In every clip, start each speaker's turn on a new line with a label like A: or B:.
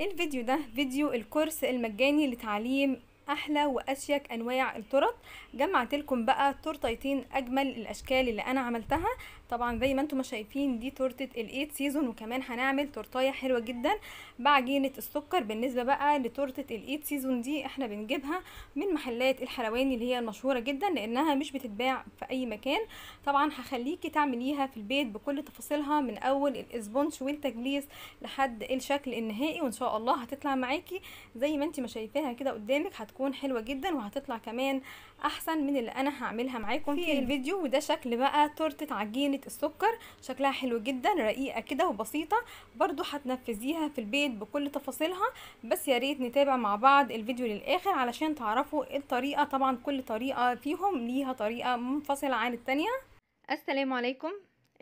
A: الفيديو ده فيديو الكورس المجاني لتعليم احلى واشيك انواع التورت جمعت لكم بقى تورتيتين اجمل الاشكال اللي انا عملتها طبعا زي ما انتم شايفين دي تورته الايت سيزون وكمان هنعمل تورتايه حلوه جدا بعجينه السكر بالنسبه بقى لتورته الايت سيزون دي احنا بنجيبها من محلات الحلواني اللي هي المشهوره جدا لانها مش بتتباع في اي مكان طبعا هخليكي تعمليها في البيت بكل تفاصيلها من اول الاسبونش والتجليس لحد الشكل النهائي وان شاء الله هتطلع معاكي زي ما انتي ما شايفاها كده قدامك هتكون حلوه جدا وهتطلع كمان احسن من اللي انا هعملها معاكم في الفيديو وده شكل بقى تورته عجينه السكر شكلها حلو جدا رقيقه كده وبسيطه برضو هتنفذيها في البيت بكل تفاصيلها بس يا ريت نتابع مع بعض الفيديو للاخر علشان تعرفوا الطريقه طبعا كل طريقه فيهم ليها طريقه منفصله عن التانيه السلام عليكم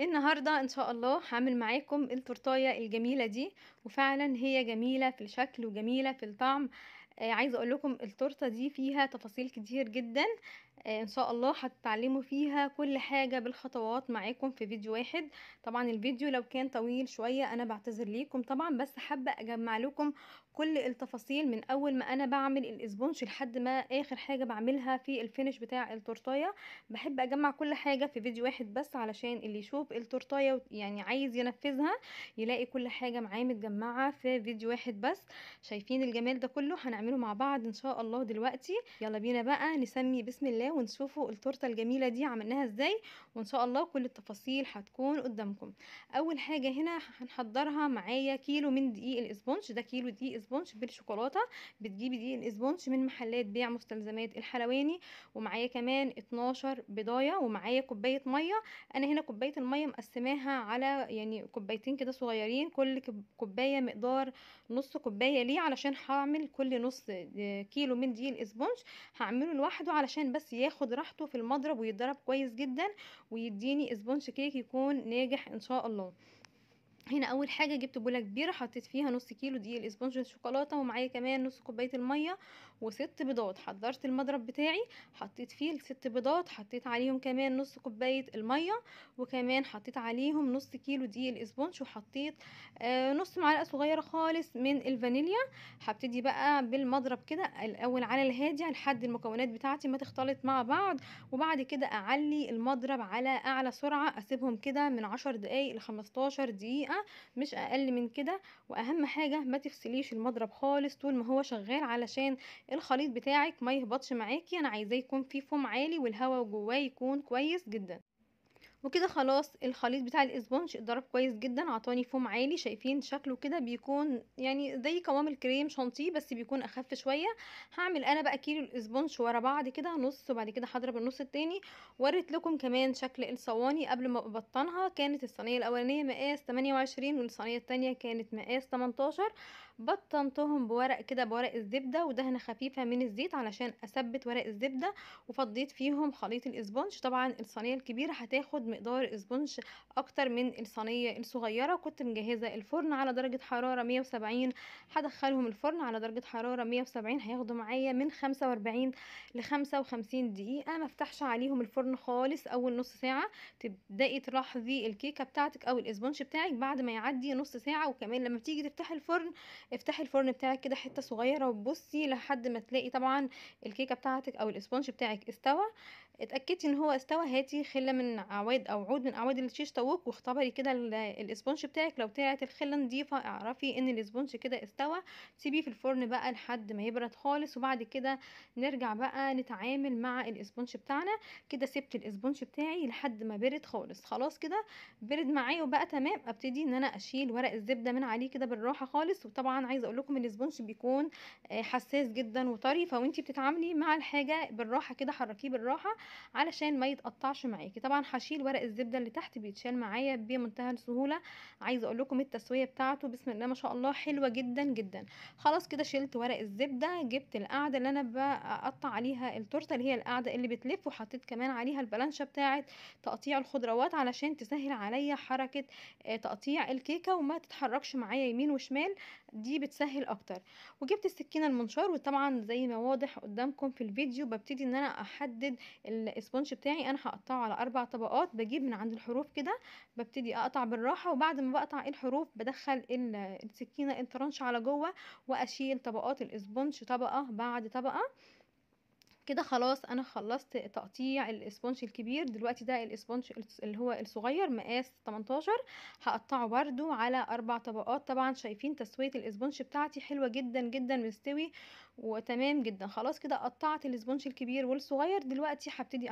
A: النهاردة ان شاء الله هعمل معاكم التورتاية الجميلة دي وفعلا هي جميلة في الشكل وجميلة في الطعم آه، عايزه اقول لكم التورته دي فيها تفاصيل كتير جدا آه، ان شاء الله هتتعلموا فيها كل حاجة بالخطوات معاكم في فيديو واحد طبعا الفيديو لو كان طويل شوية انا بعتذر ليكم طبعا بس حابة اجمع لكم كل التفاصيل من اول ما انا بعمل الاسبونش لحد ما اخر حاجة بعملها في الفينش بتاع التورتاية بحب اجمع كل حاجة في فيديو واحد بس علشان اللي يشوف التورتاية يعني عايز ينفذها يلاقي كل حاجة معاه متجمعة في فيديو واحد بس شايفين الجمال ده كله هنعمله مع بعض ان شاء الله دلوقتي يلا بينا بقى نسمي بسم الله الله ونشوفوا التورته الجميله دي عملناها ازاي وان شاء الله كل التفاصيل هتكون قدامكم اول حاجه هنا هنحضرها معايا كيلو من دقيق الاسبونش ده كيلو دقيق اسبونش بالشوكولاته بتجيبي دقيق الاسبونش من محلات بيع مستلزمات الحلواني ومعايا كمان 12 بضايه ومعايا كوبايه ميه انا هنا كوبايه الميه مقسماها على يعني كوبايتين كده صغيرين كل كوبايه مقدار نص كوبايه ليه علشان هعمل كل نص آه، كيلو من دقيق الاسبونش هعمله لوحده علشان بس ياخد راحته في المضرب ويتضرب كويس جدا ويديني اسبونش كيك يكون ناجح ان شاء الله هنا اول حاجه جبت بوله كبيره حطيت فيها نص كيلو دقيق الاسبونج الشوكولاته ومعايا كمان نص كوبايه الميه وست بيضات حضرت المضرب بتاعي حطيت فيه الست بيضات حطيت عليهم كمان نص كوبايه الميه وكمان حطيت عليهم نص كيلو دقيق الاسبونج وحطيت آه نص معلقه صغيره خالص من الفانيليا هبتدي بقى بالمضرب كده الاول على الهادي لحد المكونات بتاعتي ما تختلط مع بعض وبعد كده اعلي المضرب على اعلى سرعه اسيبهم كده من 10 دقايق ل 15 دقيقه مش أقل من كده وأهم حاجة ما تفصليش المضرب خالص طول ما هو شغال علشان الخليط بتاعك ما يهبطش معاكي أنا عايزاه يكون فيه فوم عالي والهواء جواه يكون كويس جدا وكده خلاص الخليط بتاع الاسبونج اتضرب كويس جدا عطاني فوم عالي شايفين شكله كده بيكون يعني زي قوام الكريم شانتيه بس بيكون اخف شويه هعمل انا بقى كيلو الاسبونج ورا بعض كده نص وبعد كده هضرب النص التاني وريت لكم كمان شكل الصواني قبل ما ابطنها كانت الصينيه الاولانيه مقاس 28 والصينيه التانية كانت مقاس 18 بطنتهم بورق كده بورق الزبده ودهنه خفيفه من الزيت علشان اثبت ورق الزبده وفضيت فيهم خليط الاسبونج طبعا الصينيه الكبيره هتاخد مقدار اسبونج اكتر من الصينيه الصغيره كنت مجهزه الفرن على درجه حراره 170 هدخلهم الفرن على درجه حراره 170 هياخدوا معايا من 45 ل 55 دقيقه ما افتحش عليهم الفرن خالص اول نص ساعه تبداي تلاحظي الكيكه بتاعتك او الاسبونج بتاعك بعد ما يعدي نص ساعه وكمان لما بتيجي تفتحي الفرن افتحي الفرن بتاعك كده حته صغيره وبصي لحد ما تلاقي طبعا الكيكه بتاعتك او الاسبونج بتاعك استوى اتاكدي ان هو استوى هاتي خله من اعواد او عود من اعواد الشيش طاووق واختبري كده الاسبونج بتاعك لو طلعت الخله نضيفه اعرفي ان الاسبونج كده استوى سيبيه في الفرن بقى لحد ما يبرد خالص وبعد كده نرجع بقى نتعامل مع الاسبونج بتاعنا كده سبت الاسبونج بتاعي لحد ما برد خالص خلاص كده برد معايا وبقى تمام ابتدي ان انا اشيل ورق الزبده من عليه كده بالراحه خالص وطبعا عايزه اقول لكم الاسبونج بيكون آه، حساس جدا وطري فوانتي بتتعاملي مع الحاجه بالراحه كده حركيه بالراحه علشان ما يتقطعش معاكي طبعا هشيل ورق الزبده اللي تحت بيتشال معايا بمنتهى السهوله عايزه اقول لكم التسويه بتاعته بسم الله ما شاء الله حلوه جدا جدا خلاص كده شلت ورق الزبده جبت القاعده اللي انا بقطع عليها التورته اللي هي القاعده اللي بتلف وحطيت كمان عليها البلانشه بتاعه تقطيع الخضروات علشان تسهل عليا حركه آه، تقطيع الكيكه وما تتحركش معايا يمين وشمال دي بتسهل اكتر وجبت السكينه المنشار وطبعا زي ما واضح قدامكم في الفيديو ببتدي ان انا احدد الاسبونج بتاعي انا هقطعه على اربع طبقات بجيب من عند الحروف كده ببتدي اقطع بالراحه وبعد ما بقطع ايه الحروف بدخل السكينه الترنش على جوه واشيل طبقات الاسبونج طبقه بعد طبقه كده خلاص انا خلصت تقطيع الاسبونج الكبير دلوقتي ده الاسبونج اللي هو الصغير مقاس 18 هقطعه برضو على اربع طبقات طبعا شايفين تسويه الاسبونج بتاعتي حلوه جدا جدا مستوي وتمام جدا خلاص كده قطعت الاسبونج الكبير والصغير دلوقتي هبتدي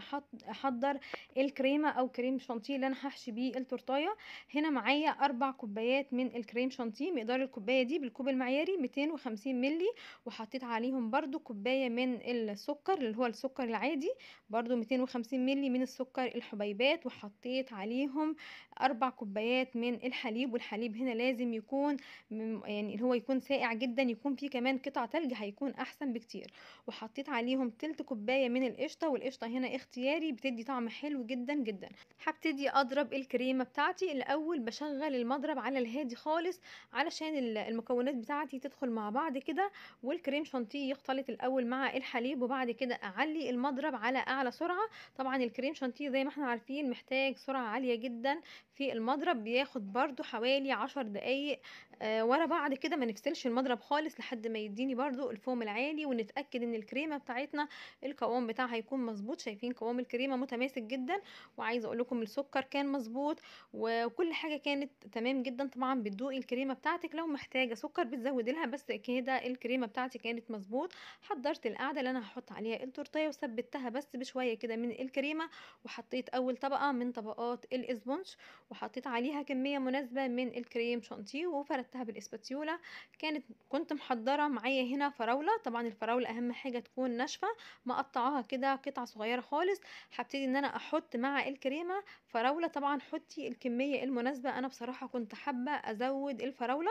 A: احضر الكريمه او كريم شانتيه اللي انا هحشي بيه التورتايه هنا معايا اربع كوبايات من الكريم شانتيه مقدار الكوبايه دي بالكوب المعياري 250 ملي وحطيت عليهم برضو كوبايه من السكر اللي هو السكر العادي برضو 250 ملي من السكر الحبيبات وحطيت عليهم اربع كوبايات من الحليب والحليب هنا لازم يكون يعني اللي هو يكون ساقع جدا يكون فيه كمان قطع تلج هيكون احسن بكتير وحطيت عليهم تلت كوبايه من القشطه والقشطه هنا اختياري بتدي طعم حلو جدا جدا هبتدي اضرب الكريمه بتاعتي الاول بشغل المضرب على الهادي خالص علشان المكونات بتاعتي تدخل مع بعض كده والكريم شانتيه يختلط الاول مع الحليب وبعد كده اعلي المضرب على اعلى سرعه طبعا الكريم شانتيه زي ما احنا عارفين محتاج سرعه عاليه جدا في المضرب بياخد برضو حوالي عشر دقايق آه ورا بعد كده ما نفصلش المضرب خالص لحد ما يديني برضو الفوم العالي ونتاكد ان الكريمه بتاعتنا القوام بتاعها يكون مظبوط شايفين قوام الكريمه متماسك جدا وعايزه اقول لكم السكر كان مظبوط وكل حاجه كانت تمام جدا طبعا بتدوقي الكريمه بتاعتك لو محتاجه سكر بتزود لها بس كده الكريمه بتاعتي كانت مظبوط حضرت القعدة اللي انا هحط عليها التورتيه وثبتها بس بشويه كده من الكريمه وحطيت اول طبقه من طبقات الاسبونج وحطيت عليها كمية مناسبة من الكريم شانتيه وفردتها بالاسباتيولا كانت كنت محضرة معايا هنا فراولة طبعا الفراولة اهم حاجة تكون ناشفة مقطعاها كده قطع صغيرة خالص هبتدي ان انا احط مع الكريمة فراولة طبعا حطي الكمية المناسبة انا بصراحة كنت حابة ازود الفراولة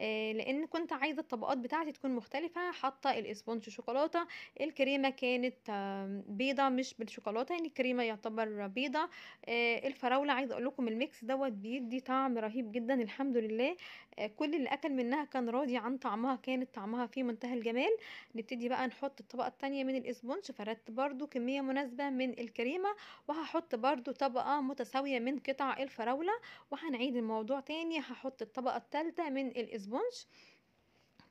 A: آه، لان كنت عايزة الطبقات بتاعتي تكون مختلفة حاطة الاسبونج شوكولاتة الكريمة كانت آه، بيضة مش بالشوكولاتة يعني الكريمة يعتبر بيضة آه، الفراولة عايزة اقول لكم الميكس دوت بيدي طعم رهيب جدا الحمد لله آه، كل اللي اكل منها كان راضي عن طعمها كانت طعمها في منتهى الجمال نبتدي بقى نحط الطبقه الثانيه من الاسبونج فردت برده كميه مناسبه من الكريمه وهحط برده طبقه متساويه من قطع الفراوله وهنعيد الموضوع تاني هحط الطبقه الثالثه من الاسبونج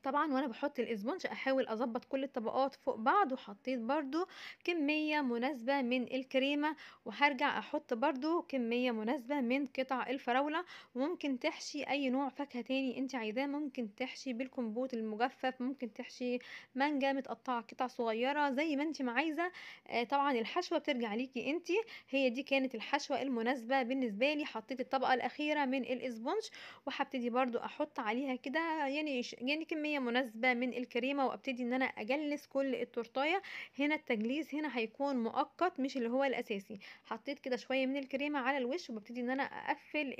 A: طبعا وانا بحط الاسبونج احاول اظبط كل الطبقات فوق بعض وحطيت برضو كمية مناسبة من الكريمة وهرجع احط برضو كمية مناسبة من قطع الفراولة وممكن تحشي اي نوع فاكهة تاني انت عايزاه ممكن تحشي بالكمبوت المجفف ممكن تحشي مانجا متقطعة قطع صغيرة زي ما انت ما عايزة آه، طبعا الحشوة بترجع ليكي انت هي دي كانت الحشوة المناسبة بالنسبة لي حطيت الطبقة الاخيرة من الاسبونج وهبتدي برضو احط عليها كده يعني يعني كمية مناسبة من الكريمة وابتدي ان انا اجلس كل التورتاية هنا التجليس هنا هيكون مؤقت مش اللي هو الاساسي حطيت كده شوية من الكريمة على الوش وببتدي ان انا اقفل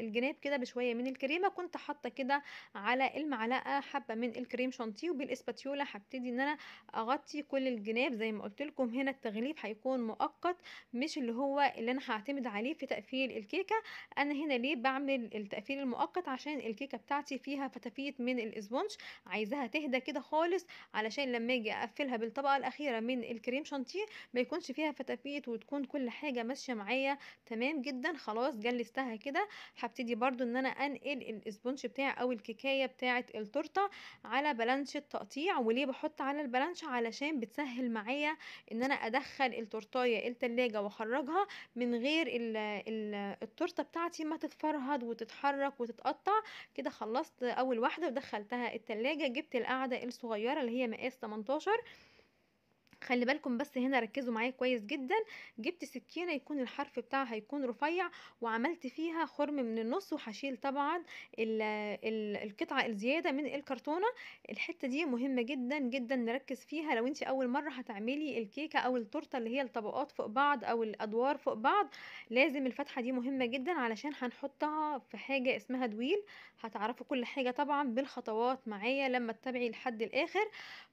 A: الجناب كده بشوية من الكريمة كنت حاطة كده على المعلقة حبة من الكريم شانتيه وبالاسباتيولا هبتدي ان انا اغطي كل الجناب زي ما قلت لكم هنا التغليف هيكون مؤقت مش اللي هو اللي انا هعتمد عليه في تقفيل الكيكة انا هنا ليه بعمل التقفيل المؤقت عشان الكيكة بتاعتي فيها فتافيت من الاسبونج عايزاها تهدى كده خالص علشان لما اجي اقفلها بالطبقه الاخيره من الكريم شانتيه ما يكونش فيها فتافيت وتكون كل حاجه ماشيه معايا تمام جدا خلاص جلستها كده هبتدي برده ان انا انقل الاسبونج بتاعي او الكيكايه بتاعه التورته على بلانش التقطيع وليه بحط على البلانش علشان بتسهل معايا ان انا ادخل التورتايه التلاجة واخرجها من غير التورته بتاعتي ما تتفرهد وتتحرك وتتقطع كده خلصت اول واحده ودخلتها التلاجة التلاجة جبت القاعدة الصغيرة اللي هي مقاس 18 خلي بالكم بس هنا ركزوا معايا كويس جدا جبت سكينه يكون الحرف بتاعها هيكون رفيع وعملت فيها خرم من النص وهشيل طبعا القطعه الزياده من الكرتونه الحته دي مهمه جدا جدا نركز فيها لو انت اول مره هتعملي الكيكه او التورته اللي هي الطبقات فوق بعض او الادوار فوق بعض لازم الفتحه دي مهمه جدا علشان هنحطها في حاجه اسمها دويل هتعرفوا كل حاجه طبعا بالخطوات معايا لما تتابعي لحد الاخر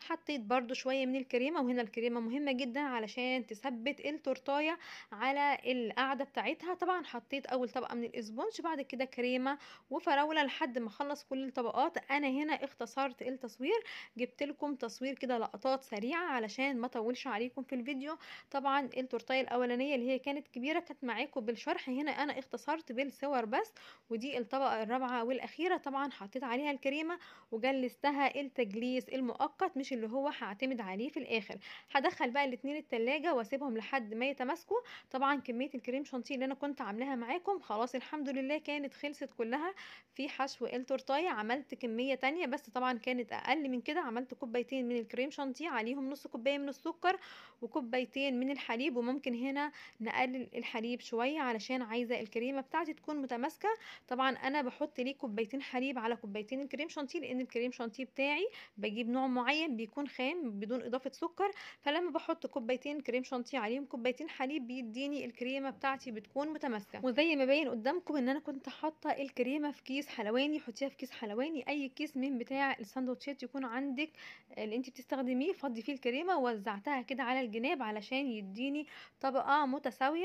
A: حطيت برده شويه من الكريمه وهنا الكريمه الكريمه مهمه جدا علشان تثبت التورتايه على القاعده بتاعتها طبعا حطيت اول طبقه من الاسبونج بعد كده كريمه وفراوله لحد ما اخلص كل الطبقات انا هنا اختصرت التصوير جبت لكم تصوير كده لقطات سريعه علشان ما اطولش عليكم في الفيديو طبعا التورتايه الاولانيه اللي هي كانت كبيره كانت معاكم بالشرح هنا انا اختصرت بالصور بس ودي الطبقه الرابعه والاخيره طبعا حطيت عليها الكريمه وجلستها التجليس المؤقت مش اللي هو هعتمد عليه في الاخر هدخل بقى الاتنين التلاجة واسيبهم لحد ما يتماسكوا طبعا كمية الكريم شانتيه اللي انا كنت عاملاها معاكم خلاص الحمد لله كانت خلصت كلها في حشو التورتاية عملت كمية تانية بس طبعا كانت اقل من كده عملت كوبايتين من الكريم شانتيه عليهم نص كوباية من السكر وكوبايتين من الحليب وممكن هنا نقلل الحليب شوية علشان عايزة الكريمة بتاعتي تكون متماسكة طبعا انا بحط ليه كوبايتين حليب على كوبايتين الكريم شانتيه لان الكريم شانتيه بتاعي بجيب نوع معين بيكون خام بدون اضافة سكر فلما بحط كوبايتين كريم شانتيه عليهم كوبايتين حليب بيديني الكريمه بتاعتي بتكون متماسكه وزي ما باين قدامكم ان انا كنت حاطه الكريمه في كيس حلواني حطيها في كيس حلواني اي كيس من بتاع السندوتشات يكون عندك اللي انت بتستخدميه فضي فيه الكريمه ووزعتها كده على الجناب علشان يديني طبقه متساويه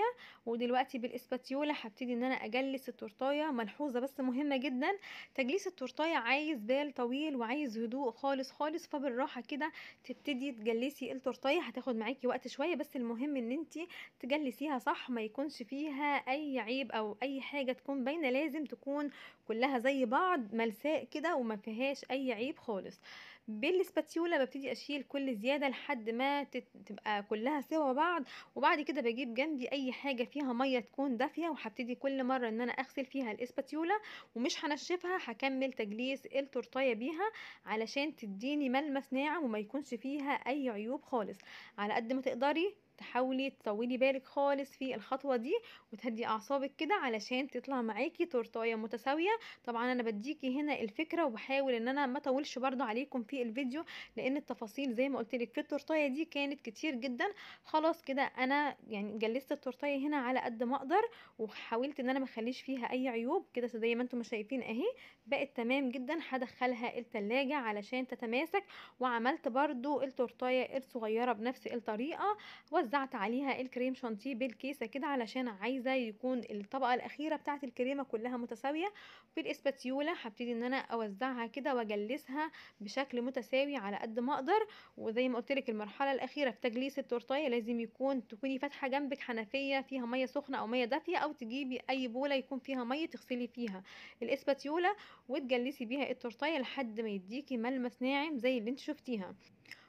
A: ودلوقتي بالاسباتيولا هبتدي ان انا اجلس التورتايه ملحوظه بس مهمه جدا تجليس التورتايه عايز بال طويل وعايز هدوء خالص خالص فبالراحه كده تبتدي تجلسي التورتايه الشرطية هتاخد معاكي وقت شوية بس المهم ان انت تجلسيها صح ما يكونش فيها اي عيب او اي حاجة تكون باينة لازم تكون كلها زي بعض ملساء كده وما فيهاش اي عيب خالص بالسباتيولا ببتدي اشيل كل زياده لحد ما تبقى كلها سوا بعض وبعد كده بجيب جنبي اي حاجه فيها ميه تكون دافيه وهبتدي كل مره ان انا اغسل فيها الاسباتيولا ومش هنشفها هكمل تجليس التورتايه بيها علشان تديني ملمس ناعم وما يكونش فيها اي عيوب خالص على قد ما تقدري تحاولي تطولي بالك خالص في الخطوة دي وتهدي أعصابك كده علشان تطلع معاكي تورتاية متساوية طبعا أنا بديكي هنا الفكرة وبحاول إن أنا ما اطولش برضو عليكم في الفيديو لأن التفاصيل زي ما قلتلك في التورتاية دي كانت كتير جدا خلاص كده أنا يعني جلست التورتاية هنا على قد ما أقدر وحاولت إن أنا ما اخليش فيها أي عيوب كده زي ما انتم شايفين أهي بقت تمام جدا هدخلها التلاجة علشان تتماسك وعملت برضو التورتاية الصغيرة بنفس الطريقة وزعت عليها الكريم شانتيه بالكيسة كده علشان عايزة يكون الطبقة الأخيرة بتاعت الكريمة كلها متساوية بالاسباتيولا هبتدي ان انا اوزعها كده واجلسها بشكل متساوي على قد ما اقدر وزي ما قلتلك المرحلة الأخيرة في تجليس التورتاية لازم يكون تكوني فاتحة جنبك حنفية فيها مية سخنة أو مية دافية أو تجيبي أي بولة يكون فيها مية تغسلي فيها الاسباتيولا وتجلسي بيها التورتايه لحد ما يديكي ملمس ناعم زي اللي انت شفتيها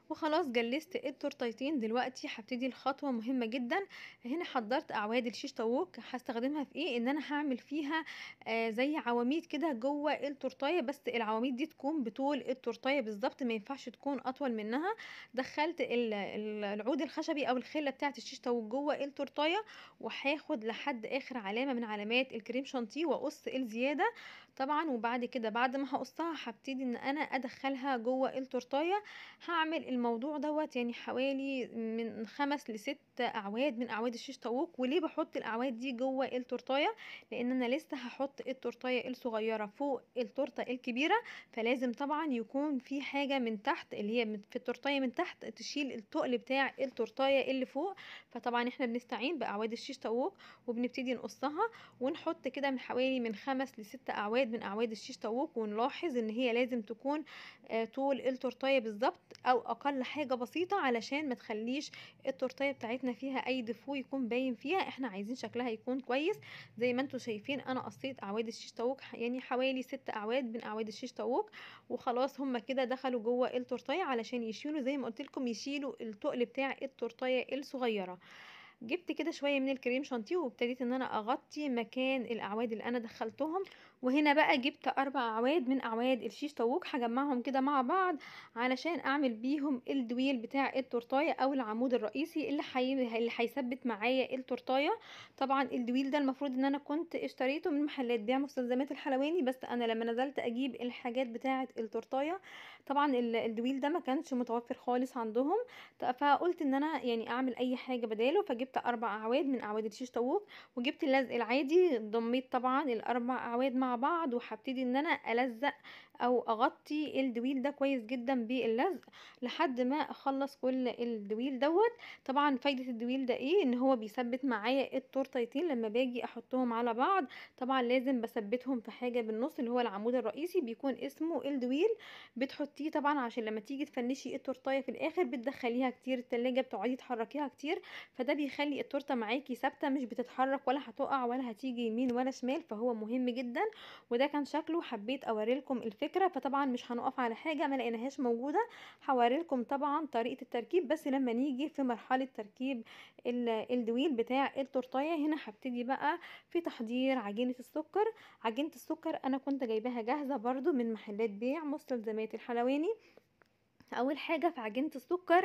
A: وخلاص جلست التورتايتين دلوقتي هبتدي الخطوه مهمه جدا هنا حضرت اعواد الشيش طاووق هستخدمها في ايه ان انا هعمل فيها آه زي عواميد كده جوه التورتايه بس العواميد دي تكون بطول التورتايه بالظبط ما ينفعش تكون اطول منها دخلت العود الخشبي او الخله بتاعه الشيش طاووق جوه التورتايه وهاخد لحد اخر علامه من علامات الكريم شانتيه واقص الزياده طبعا وبعد كده بعد ما هقصها هبتدي ان انا ادخلها جوه التورتايه هعمل الموضوع دوت يعني حوالي من خمس لست اعواد من اعواد الشيش طاووق وليه بحط الاعواد دي جوه التورتايه لان انا لسه هحط التورتايه الصغيره فوق التورته الكبيره فلازم طبعا يكون في حاجه من تحت اللي هي في التورتايه من تحت تشيل التقل بتاع التورتايه اللي فوق فطبعا احنا بنستعين باعواد الشيش طاووق وبنبتدي نقصها ونحط كده من حوالي من خمس لست اعواد اعواد من اعواد الشيش طاووق ونلاحظ ان هي لازم تكون آه، طول التورتايه بالظبط او اقل حاجه بسيطه علشان ما تخليش التورتايه بتاعتنا فيها اي دفو يكون باين فيها احنا عايزين شكلها يكون كويس زي ما انتم شايفين انا قصيت اعواد الشيش طاووق يعني حوالي ست اعواد من اعواد الشيش طاووق وخلاص هما كده دخلوا جوه التورتايه علشان يشيلوا زي ما قلت لكم يشيلوا التقل بتاع التورتايه الصغيره جبت كده شويه من الكريم شانتيه وابتديت ان انا اغطي مكان الاعواد اللي انا دخلتهم وهنا بقى جبت اربع اعواد من اعواد الشيش طاووق هجمعهم كده مع بعض علشان اعمل بيهم الدويل بتاع التورتايه او العمود الرئيسي اللي حي... اللي هيثبت معايا التورتايه طبعا الدويل ده المفروض ان انا كنت اشتريته من محلات بيع مستلزمات الحلواني بس انا لما نزلت اجيب الحاجات بتاعه التورتايه طبعا الدويل ده ما كانش متوفر خالص عندهم فقلت ان انا يعني اعمل اي حاجه بداله فجبت اربع اعواد من اعواد الشيش طاووق وجبت اللزق العادي ضميت طبعا الاربع اعواد مع مع بعض وهبتدي ان انا الزق او اغطي الدويل ده كويس جدا باللزق لحد ما اخلص كل الدويل دوت طبعا فايدة الدويل ده ايه ان هو بيثبت معايا التورتيتين لما باجي احطهم على بعض طبعا لازم بثبتهم في حاجة بالنص اللي هو العمود الرئيسي بيكون اسمه الدويل بتحطيه طبعا عشان لما تيجي تفنشي التورتايه في الاخر بتدخليها كتير التلاجة بتقعدي تحركيها كتير فده بيخلي التورته معاكي ثابته مش بتتحرك ولا هتقع ولا هتيجي يمين ولا شمال فهو مهم جدا وده كان شكله حبيت اوريلكم الفكره الفكره فطبعا مش هنقف على حاجه ما لقيناهاش موجوده هوريلكم طبعا طريقه التركيب بس لما نيجي في مرحله تركيب الدويل بتاع التورتايه هنا هبتدي بقى في تحضير عجينه السكر عجينه السكر انا كنت جايباها جاهزه برضو من محلات بيع مستلزمات الحلواني اول حاجه في عجينه السكر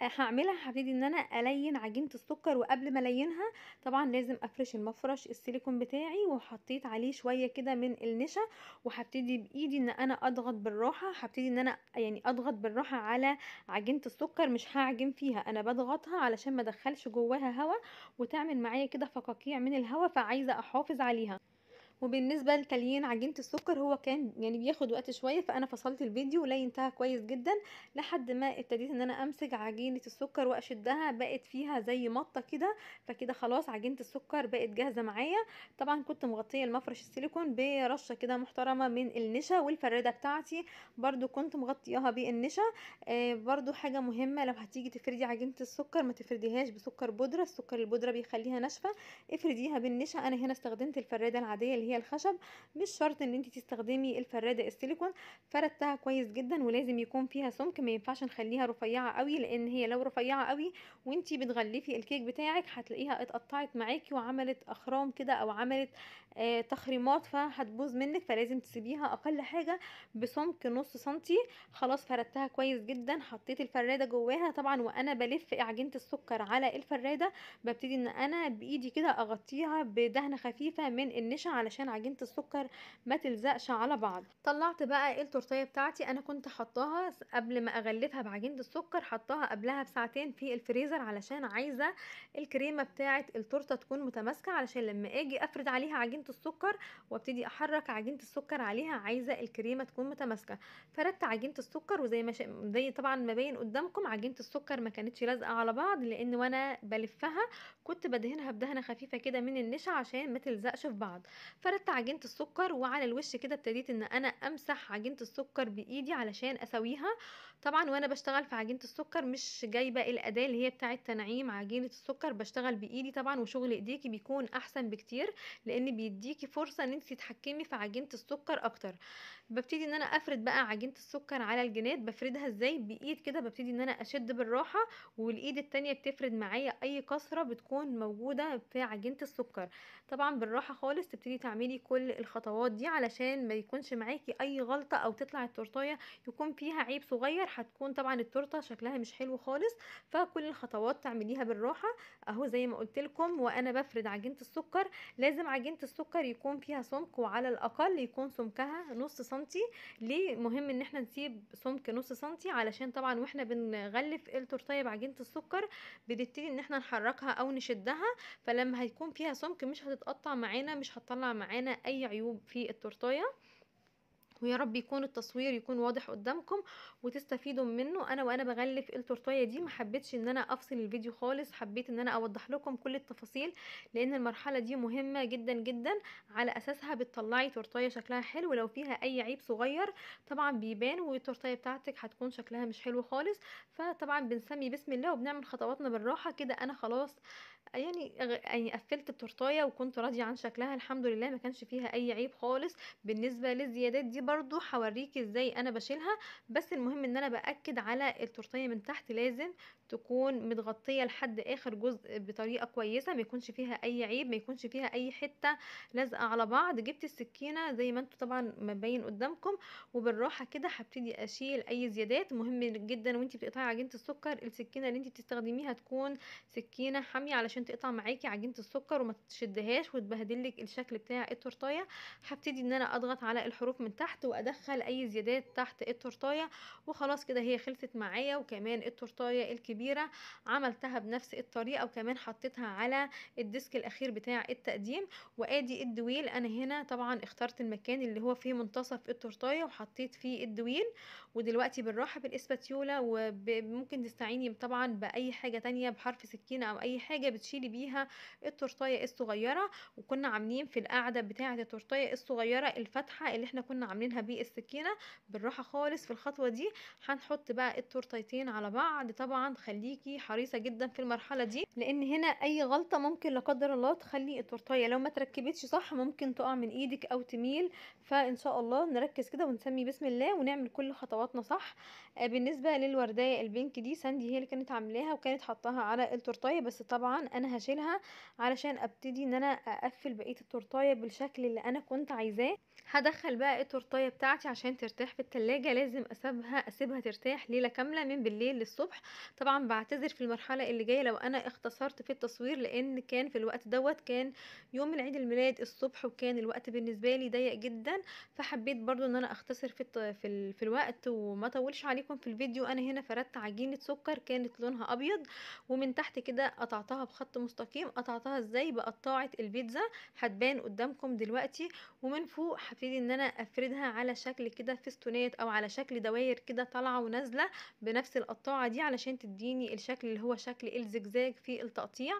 A: آه، هعملها هبتدي ان انا الين عجينه السكر وقبل ما الينها طبعا لازم افرش المفرش السيليكون بتاعي وحطيت عليه شويه كده من النشا وهبتدي بايدي ان انا اضغط بالراحه هبتدي ان انا يعني اضغط بالراحه على عجينه السكر مش هعجن فيها انا بضغطها علشان ما ادخلش جواها هوا وتعمل معايا كده فقاقيع من الهوا فعايزه احافظ عليها وبالنسبه لتليين عجينه السكر هو كان يعني بياخد وقت شويه فانا فصلت الفيديو ولا ينتهى كويس جدا لحد ما ابتديت ان انا امسك عجينه السكر واشدها بقت فيها زي مطه كده فكده خلاص عجينه السكر بقت جاهزه معايا طبعا كنت مغطيه المفرش السيليكون برشه كده محترمه من النشا والفرده بتاعتي برضو كنت مغطياها بالنشا آه برده حاجه مهمه لو هتيجي تفردي عجينه السكر ما تفرديهاش بسكر بودره السكر البودره بيخليها ناشفه افرديها بالنشا انا هنا استخدمت الفرده العاديه اللي هي هي الخشب مش شرط ان انت تستخدمي الفرادة السيليكون فردتها كويس جدا ولازم يكون فيها سمك ما ينفعش نخليها رفيعة قوي لان هي لو رفيعة قوي وانت بتغلفي الكيك بتاعك هتلاقيها اتقطعت معاكي وعملت اخرام كده او عملت آه تخريمات فهتبوظ منك فلازم تسيبيها اقل حاجة بسمك نص سنتي خلاص فردتها كويس جدا حطيت الفرادة جواها طبعا وانا بلف عجينة السكر على الفرادة ببتدي ان انا بايدي كده اغطيها بدهنة خفيفة من النشا علشان علشان عجينه السكر ما تلزقش على بعض طلعت بقى ايه التورتيه بتاعتي انا كنت حطاها قبل ما اغلفها بعجينه السكر حطاها قبلها بساعتين في الفريزر علشان عايزه الكريمه بتاعه التورته تكون متماسكه علشان لما اجي افرد عليها عجينه السكر وابتدي احرك عجينه السكر عليها عايزه الكريمه تكون متماسكه فردت عجينه السكر وزي ما ش... زي طبعا ما باين قدامكم عجينه السكر ما كانتش لازقه على بعض لان وانا بلفها كنت بدهنها بدهنه خفيفه كده من النشا عشان ما تلزقش في بعض فردت عجينة السكر وعلى الوش كده ابتديت ان انا امسح عجينة السكر بايدي علشان اسويها طبعا وانا بشتغل في عجينه السكر مش جايبه الاداه اللي هي بتاعه تنعيم عجينه السكر بشتغل بايدي طبعا وشغل ايديكي بيكون احسن بكتير لان بيديكي فرصه ان انت تتحكمي في عجينه السكر اكتر ببتدي ان انا افرد بقى عجينه السكر على الجناد بفردها ازاي بايد كده ببتدي ان انا اشد بالراحه والايد التانية بتفرد معايا اي كسره بتكون موجوده في عجينه السكر طبعا بالراحه خالص تبتدي تعملي كل الخطوات دي علشان ما يكونش معاكي اي غلطه او تطلع التورتايه يكون فيها عيب صغير الآخر هتكون طبعا التورتة شكلها مش حلو خالص فكل الخطوات تعمليها بالراحة أهو زي ما قلت لكم وأنا بفرد عجينة السكر لازم عجينة السكر يكون فيها سمك وعلى الأقل يكون سمكها نص سنتي ليه مهم إن احنا نسيب سمك نص سنتي علشان طبعا واحنا بنغلف التورتايه بعجينة السكر بنبتدي إن احنا نحركها أو نشدها فلما هيكون فيها سمك مش هتتقطع معانا مش هتطلع معانا أي عيوب في التورتايه ويا رب يكون التصوير يكون واضح قدامكم وتستفيدوا منه انا وانا بغلف التورتايه دي ما حبيتش ان انا افصل الفيديو خالص حبيت ان انا اوضح لكم كل التفاصيل لان المرحله دي مهمه جدا جدا على اساسها بتطلعي تورتايه شكلها حلو لو فيها اي عيب صغير طبعا بيبان والتورتايه بتاعتك هتكون شكلها مش حلو خالص فطبعا بنسمي بسم الله وبنعمل خطواتنا بالراحه كده انا خلاص يعني يعني قفلت التورتايه وكنت راضيه عن شكلها الحمد لله ما كانش فيها اي عيب خالص بالنسبه للزيادات دي برضو هوريكي ازاي انا بشيلها بس المهم ان انا باكد على التورتايه من تحت لازم تكون متغطيه لحد اخر جزء بطريقه كويسه ما يكونش فيها اي عيب ما يكونش فيها اي حته لازقه على بعض جبت السكينه زي ما انتم طبعا مبين قدامكم وبالراحه كده هبتدي اشيل اي زيادات مهم جدا وانت بتقطعي عجينه السكر السكينه اللي انت بتستخدميها تكون سكينه حاميه علشان عشان تقطع معاكي عجينه السكر وما تشدهاش وتبهدلك الشكل بتاع التورتايه هبتدي ان انا اضغط على الحروف من تحت وادخل اي زيادات تحت التورتايه وخلاص كده هي خلصت معايا وكمان التورتايه الكبيره عملتها بنفس الطريقه وكمان حطيتها على الديسك الاخير بتاع التقديم وادي الدويل انا هنا طبعا اخترت المكان اللي هو فيه منتصف التورتايه وحطيت فيه الدويل ودلوقتي بالراحه بالاسباتيولا وممكن تستعيني طبعا باي حاجه تانية بحرف سكينه او اي حاجه بتشيل تشيلي بيها التورتايه الصغيره وكنا عاملين في القاعده بتاعه التورتايه الصغيره الفتحه اللي احنا كنا عاملينها بالسكينه بالراحه خالص في الخطوه دي هنحط بقى التورتايتين على بعض طبعا خليكي حريصه جدا في المرحله دي لان هنا اي غلطه ممكن لا قدر الله تخلي التورتايه لو ما تركبتش صح ممكن تقع من ايدك او تميل فان شاء الله نركز كده ونسمي بسم الله ونعمل كل خطواتنا صح بالنسبه للورديه البينك دي ساندي هي اللي كانت عاملاها وكانت حطاها على التورتايه بس طبعا انا هشيلها علشان ابتدي ان انا اقفل بقيه التورتايه بالشكل اللي انا كنت عايزاه هدخل بقى التورتايه بتاعتي عشان ترتاح في التلاجة لازم اسيبها اسيبها ترتاح ليله كامله من بالليل للصبح طبعا بعتذر في المرحله اللي جايه لو انا اختصرت في التصوير لان كان في الوقت دوت كان يوم العيد الميلاد الصبح وكان الوقت بالنسبه لي ضيق جدا فحبيت برضو ان انا اختصر في في, في الوقت وما اطولش عليكم في الفيديو انا هنا فردت عجينه سكر كانت لونها ابيض ومن تحت كده قطعتها بخط خط مستقيم قطعتها ازاي بقطاعه البيتزا هتبان قدامكم دلوقتي ومن فوق هبتدي ان انا افردها على شكل كده فستونات او على شكل دواير كده طالعه ونازله بنفس القطاعه دي علشان تديني الشكل اللي هو شكل الزجزاج في التقطيع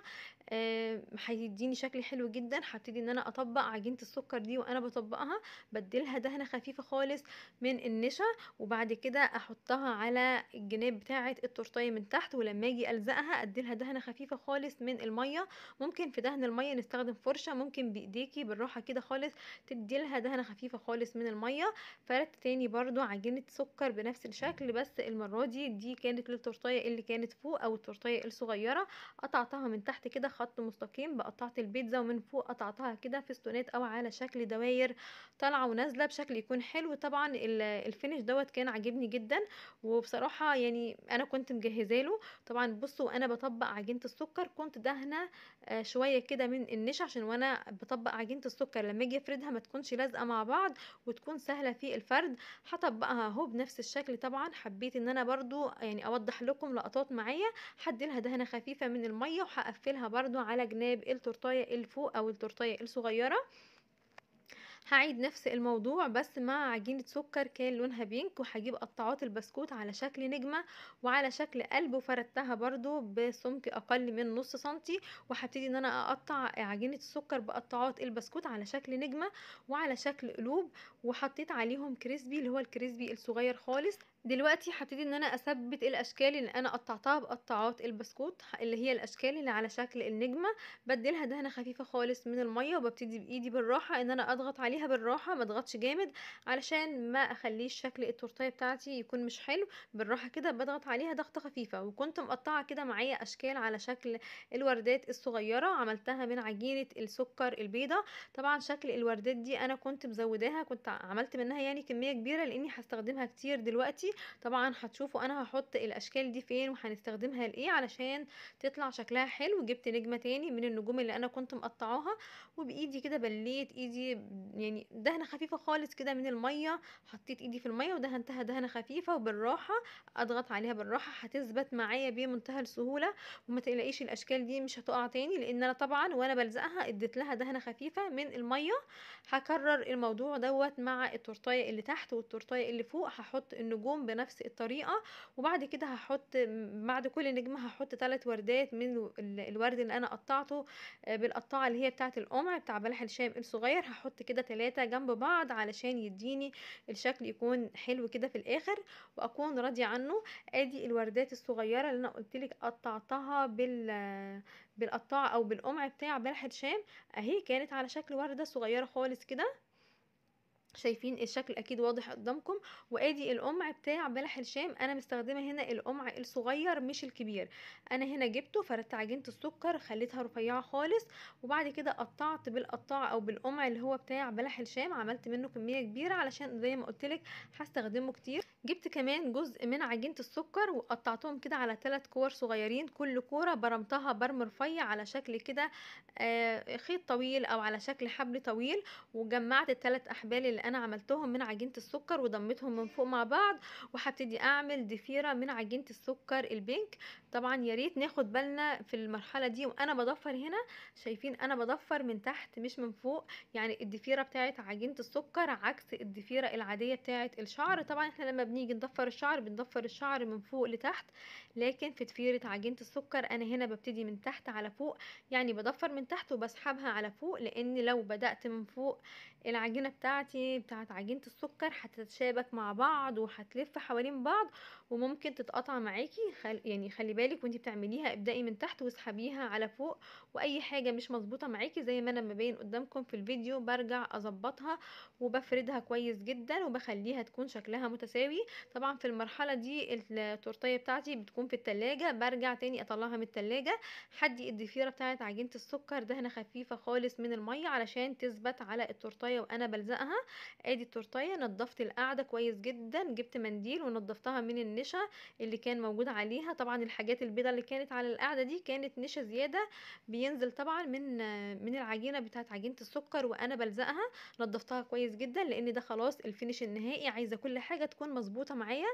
A: آه، هيديني آه شكل حلو جدا هبتدي ان انا اطبق عجينه السكر دي وانا بطبقها بديلها دهنه خفيفه خالص من النشا وبعد كده احطها على الجناب بتاعه التورتايه من تحت ولما اجي الزقها اديلها دهنه خفيفه خالص من من الميه ممكن في دهن الميه نستخدم فرشه ممكن بايديكي بالراحه كده خالص تدي لها دهنه خفيفه خالص من الميه فردت تاني برضو عجينه سكر بنفس الشكل بس المره دي دي كانت للتورتايه اللي كانت فوق او التورتايه الصغيره قطعتها من تحت كده خط مستقيم بقطعت البيتزا ومن فوق قطعتها كده فستونات او على شكل دواير طالعه ونازله بشكل يكون حلو طبعا الفينش دوت كان عاجبني جدا وبصراحه يعني انا كنت مجهزاله طبعا بصوا انا بطبق عجينه السكر كنت دهنه آه، شويه كده من النشا عشان وانا بطبق عجينه السكر لما اجي افردها ما تكونش لازقه مع بعض وتكون سهله في الفرد هطبقها اهو بنفس الشكل طبعا حبيت ان انا برضو يعني اوضح لكم لقطات معايا هديلها دهنه خفيفه من الميه وهقفلها برضو على جناب التورتايه الفوق او التورتايه الصغيره هعيد نفس الموضوع بس مع عجينة سكر كان لونها بينك وهجيب قطعات البسكوت على شكل نجمة وعلى شكل قلب وفردتها برضو بسمك اقل من نص سنتي وهبتدي ان انا اقطع عجينة السكر بقطعات البسكوت على شكل نجمة وعلى شكل قلوب وحطيت عليهم كريسبي اللي هو الكريسبي الصغير خالص دلوقتي هبتدي ان انا اثبت الاشكال اللي انا قطعتها بقطعات البسكوت اللي هي الاشكال اللي على شكل النجمه بديلها دهنه خفيفه خالص من الميه وببتدي بايدي بالراحه ان انا اضغط عليها بالراحه ما اضغطش جامد علشان ما اخليش شكل التورتيه بتاعتي يكون مش حلو بالراحه كده بضغط عليها ضغطه خفيفه وكنت مقطعه كده معايا اشكال على شكل الوردات الصغيره عملتها من عجينه السكر البيضه طبعا شكل الوردات دي انا كنت مزوداها كنت عملت منها يعني كميه كبيره لاني هستخدمها كتير دلوقتي طبعا هتشوفوا انا هحط الاشكال دي فين وهنستخدمها لايه علشان تطلع شكلها حلو جبت نجمه تاني من النجوم اللي انا كنت مقطعاها وبايدي كده بليت ايدي يعني دهنه خفيفه خالص كده من الميه حطيت ايدي في الميه ودهنتها دهنه خفيفه وبالراحه اضغط عليها بالراحه هتثبت معايا بمنتهى السهوله وما تقلقيش الاشكال دي مش هتقع تاني لان انا طبعا وانا بلزقها اديت لها دهنه خفيفه من الميه هكرر الموضوع دوت مع التورتايه اللي تحت والتورتايه اللي فوق هحط النجوم بنفس الطريقة وبعد كده هحط بعد كل نجمة هحط ثلاث وردات من الورد اللي انا قطعته آه، بالقطاعة اللي هي بتاعت القمع بتاع بلح الشام الصغير هحط كده ثلاثة جنب بعض علشان يديني الشكل يكون حلو كده في الاخر واكون راضية عنه ادي الوردات الصغيرة اللي انا قلتلك قطعتها بال بالقطاعة او بالقمع بتاع بلح الشام اهي كانت على شكل وردة صغيرة خالص كده شايفين الشكل اكيد واضح قدامكم وادي القمع بتاع بلح الشام انا مستخدمه هنا القمع الصغير مش الكبير انا هنا جبته فردت عجينه السكر خليتها رفيعه خالص وبعد كده قطعت بالقطاع او بالقمع اللي هو بتاع بلح الشام عملت منه كميه كبيره علشان زي ما قلت لك هستخدمه كتير جبت كمان جزء من عجينه السكر وقطعتهم كده على ثلاث كور صغيرين كل كوره برمتها برم رفيع على شكل كده آه خيط طويل او على شكل حبل طويل وجمعت الثلاث احبال اللي انا عملتهم من عجينه السكر وضميتهم من فوق مع بعض وهبتدي اعمل ضفيره من عجينه السكر البينك طبعا يا ريت ناخد بالنا في المرحله دي وانا بضفر هنا شايفين انا بضفر من تحت مش من فوق يعني الضفيره بتاعت عجينه السكر عكس الضفيره العاديه بتاعت الشعر طبعا احنا لما بنيجي نضفر الشعر بنضفر الشعر من فوق لتحت لكن في ضفيره عجينه السكر انا هنا ببتدي من تحت على فوق يعني بضفر من تحت وبسحبها على فوق لان لو بدات من فوق العجينه بتاعتي بتاعت عجينه السكر هتتشابك مع بعض وهتلف حوالين بعض وممكن تتقطع معاكي خل... يعني خلي بالك وانتي بتعمليها ابدأي من تحت واسحبيها على فوق واي حاجة مش مظبوطة معاكي زي ما انا مبين قدامكم في الفيديو برجع اظبطها وبفردها كويس جدا وبخليها تكون شكلها متساوي طبعا في المرحلة دي التورتية بتاعتي بتكون في التلاجة برجع تاني اطلعها من التلاجة حدي الضفيرة بتاعت عجينة السكر دهنة خفيفة خالص من المية علشان تثبت على التورتية وانا بلزقها ادي التورتية نضفت القاعدة كويس جدا جبت منديل ونضفتها من النشا اللي كان موجود عليها طبعا الحاجات البيضة اللي كانت على القاعدة دي كانت نشا زيادة بينزل طبعا من من العجينة بتاعت عجينة السكر وانا بلزقها نضفتها كويس جدا لان ده خلاص الفينش النهائي عايزة كل حاجة تكون مظبوطة معايا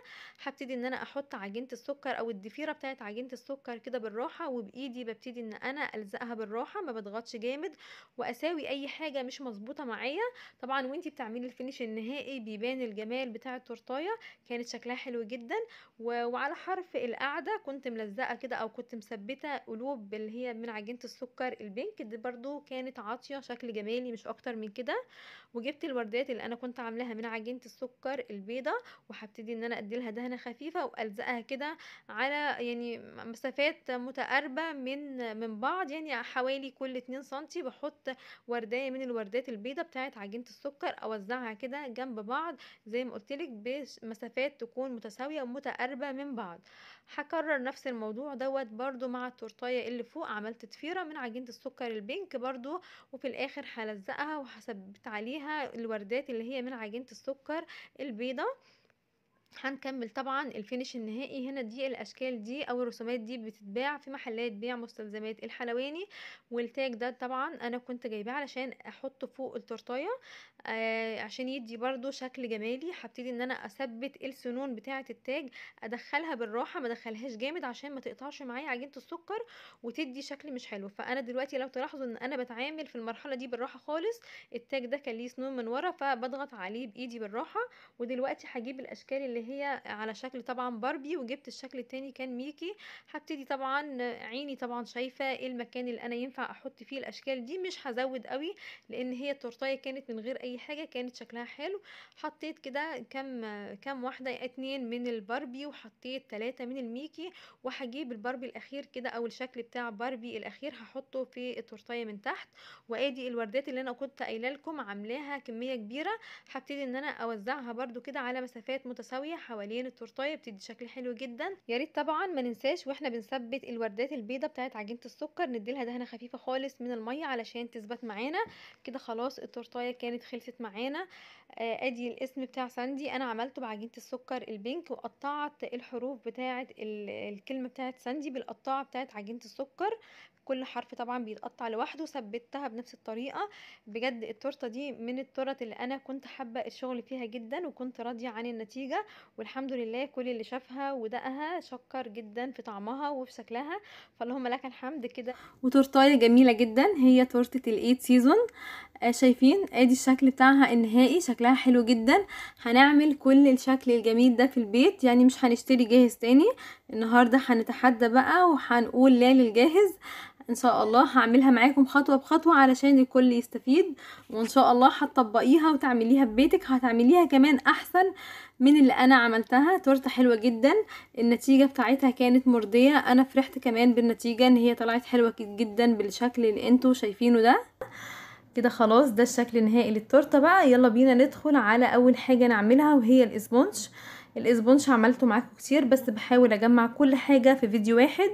A: هبتدي ان انا احط عجينة السكر او الضفيرة بتاعت عجينة السكر كده بالراحة وبايدي ببتدي ان انا الزقها بالراحة ما بضغطش جامد واساوي اي حاجة مش مظبوطة معايا طبعا وانتي بتعملي الفينش النهائي بيبان الجمال بتاع التورتايه كانت شكلها حلو جدا وعلى حرف القعدة كنت ملزقة كده او كنت مثبتة قلوب اللي هي من عجينة السكر البنك دي برضو كانت عاطية شكل جمالي مش اكتر من كده وجبت الوردات اللي انا كنت عاملاها من عجينة السكر البيضة وهبتدي ان انا اديلها دهنة خفيفة والزقها كده على يعني مسافات متقاربة من من بعض يعني حوالي كل 2 سنتي بحط وردية من الوردات البيضة بتاعت عجينة السكر اوزعها كده جنب بعض زي ما قلتلك بمسافات تكون متساوية متقاربة من بعض هكرر نفس الموضوع دوت برضو مع التورتاية اللي فوق عملت تفيرة من عجينة السكر البينك برضو وفي الاخر هلزقها وهثبت عليها الوردات اللي هي من عجينة السكر البيضة هنكمل طبعا الفينش النهائي هنا دي الاشكال دي او الرسومات دي بتتباع في محلات بيع مستلزمات الحلواني والتاج ده طبعا انا كنت جايباه علشان احطه فوق التورتايه آه عشان يدي برضو شكل جمالي هبتدي ان انا اثبت السنون بتاعه التاج ادخلها بالراحه ما ادخلهاش جامد عشان ما تقطعش معايا عجينه السكر وتدي شكل مش حلو فانا دلوقتي لو تلاحظوا ان انا بتعامل في المرحله دي بالراحه خالص التاج ده كان ليه سنون من ورا فبضغط عليه بايدي بالراحه ودلوقتي هجيب الاشكال اللي اللي هي على شكل طبعا باربي وجبت الشكل التاني كان ميكي هبتدي طبعا عيني طبعا شايفه ايه المكان اللي انا ينفع احط فيه الاشكال دي مش هزود قوي لان هي التورتايه كانت من غير اي حاجه كانت شكلها حلو حطيت كده كام كم واحده اتنين من الباربي وحطيت ثلاثه من الميكي وهجيب الباربي الاخير كده او الشكل بتاع باربي الاخير هحطه في التورتايه من تحت وادي الوردات اللي انا كنت قايله لكم عاملاها كميه كبيره هبتدي ان انا اوزعها برده كده على مسافات متساويه شويه حوالين التورتايه بتدي شكل حلو جدا يا ريت طبعا ما ننساش واحنا بنثبت الوردات البيضه بتاعت عجينه السكر نديلها دهنه خفيفه خالص من الميه علشان تثبت معانا كده خلاص التورتايه كانت خلصت معانا آه ادي الاسم بتاع ساندي انا عملته بعجينه السكر البينك وقطعت الحروف بتاعه الكلمه بتاعه ساندي بالقطاعه بتاعه عجينه السكر كل حرف طبعا بيتقطع لوحده ثبتها بنفس الطريقه بجد التورته دي من التورت اللي انا كنت حابه الشغل فيها جدا وكنت راضيه عن النتيجه والحمد لله كل اللي شافها ودقها شكر جدا في طعمها وفي شكلها فاللهم لك الحمد كده وتورتايه جميله جدا هي تورته الايت سيزون آه، شايفين ادي الشكل بتاعها النهائي شكلها حلو جدا هنعمل كل الشكل الجميل ده في البيت يعني مش هنشتري جاهز تاني النهاردة هنتحدى بقى وهنقول لا للجاهز ان شاء الله هعملها معاكم خطوة بخطوة علشان الكل يستفيد وان شاء الله هتطبقيها وتعمليها في بيتك هتعمليها كمان احسن من اللي انا عملتها تورته حلوه جدا النتيجه بتاعتها كانت مرضيه انا فرحت كمان بالنتيجه ان هي طلعت حلوه جدا بالشكل اللي انتوا شايفينه ده كده خلاص ده الشكل النهائي للتورته بقى يلا بينا ندخل على اول حاجه نعملها وهي الاسبونج الاسبونج عملته معاكم كتير بس بحاول اجمع كل حاجه في فيديو واحد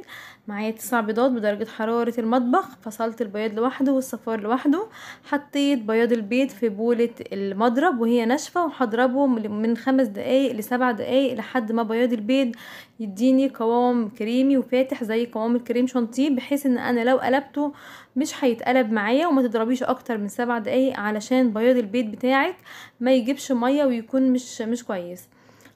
A: معايا تسع بيضات بدرجة حرارة المطبخ فصلت البياض لوحده والصفار لوحده حطيت بياض البيض في بولة المضرب وهي ناشفة وهضربه من خمس دقايق لسبع دقايق لحد ما بياض البيض يديني قوام كريمي وفاتح زي قوام الكريم شانتيه بحيث ان انا لو قلبته مش هيتقلب معايا وما تضربيش اكتر من سبع دقايق علشان بياض البيض بتاعك ما يجيبش مية ويكون مش مش كويس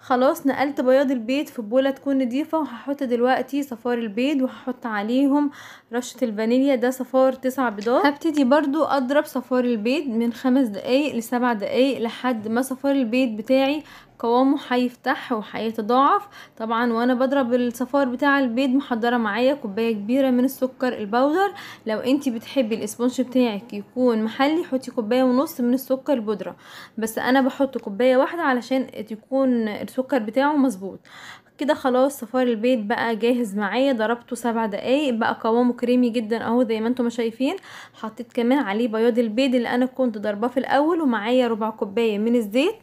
A: خلاص نقلت بياض البيض في بولة تكون نضيفة وهحط دلوقتي صفار البيض وهحط عليهم رشة الفانيليا ده صفار تسع بيضات هبتدي برضو اضرب صفار البيض من خمس دقايق لسبع دقايق لحد ما صفار البيض بتاعي قوامه هيفتح وهيتضاعف طبعا وانا بضرب الصفار بتاع البيض محضره معايا كوبايه كبيره من السكر البودر لو انتي بتحبي الاسبونج بتاعك يكون محلي حطي كوبايه ونص من السكر البودره بس انا بحط كوبايه واحده علشان تكون السكر بتاعه مظبوط كده خلاص صفار البيض بقى جاهز معايا ضربته سبع دقايق بقى قوامه كريمي جدا اهو زي ما انتم شايفين حطيت كمان عليه بياض البيض اللي انا كنت ضرباه في الاول ومعايا ربع كوبايه من الزيت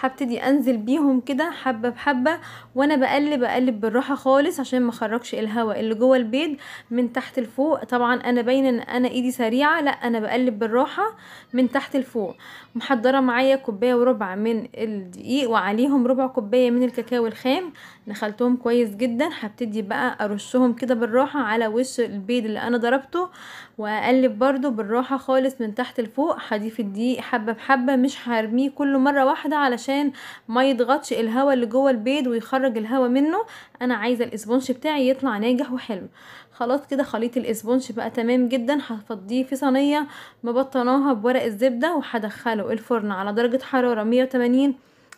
A: هبتدي انزل بيهم كده حبه بحبه وانا بقلب بقلب بالراحه خالص عشان ما اخرجش الهواء اللي جوه البيض من تحت لفوق طبعا انا باينه ان انا ايدي سريعه لا انا بقلب بالراحه من تحت لفوق محضره معايا كوبايه وربع من الدقيق وعليهم ربع كوبايه من الكاكاو الخام نخلتهم كويس جدا هبتدي بقى ارشهم كده بالراحه على وش البيض اللي انا ضربته واقلب برضو بالراحه خالص من تحت لفوق هضيف الدقيق حبه بحبه مش هرميه كله مره واحده علشان ما يضغطش الهواء اللي جوه البيض ويخرج الهواء منه انا عايزه الاسبونش بتاعي يطلع ناجح وحلو خلاص كده خليط الاسبونج بقى تمام جدا هفضيه في صينيه مبطناها بورق الزبده وهدخله الفرن على درجه حراره 180